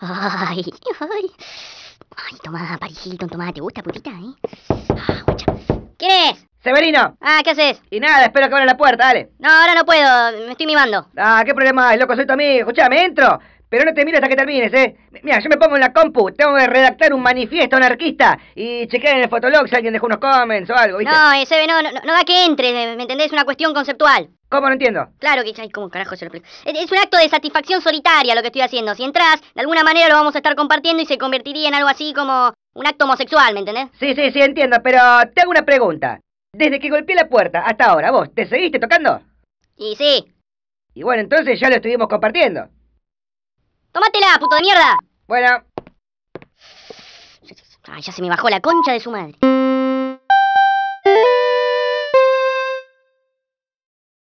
Ay, ay. Ay, toma, Paris Hilton, ¿Te gusta, putita, eh? Ah, ¿Quién es? Severino. Ah, ¿qué haces? Y nada, espero que abra la puerta, dale. No, ahora no puedo. Me estoy mimando. Ah, ¿qué problema hay, loco? Soy tu amigo. me entro. Pero no te mires hasta que termines, ¿eh? Mira, yo me pongo en la compu, tengo que redactar un manifiesto anarquista y chequear en el Fotolog si alguien dejó unos comments o algo, ¿viste? No, ese no, no, da que entre, ¿me entendés? Es una cuestión conceptual. ¿Cómo no entiendo? Claro que, ay, ¿cómo carajo se lo explico? Es, un acto de satisfacción solitaria lo que estoy haciendo. Si entras, de alguna manera lo vamos a estar compartiendo y se convertiría en algo así como un acto homosexual, ¿me entendés? Sí, sí, sí, entiendo, pero te hago una pregunta. Desde que golpeé la puerta hasta ahora, ¿vos te seguiste tocando? Y sí. Y bueno, entonces ya lo estuvimos compartiendo. ¡Tómatela, puto de mierda! Bueno. Ah, ya se me bajó la concha de su madre.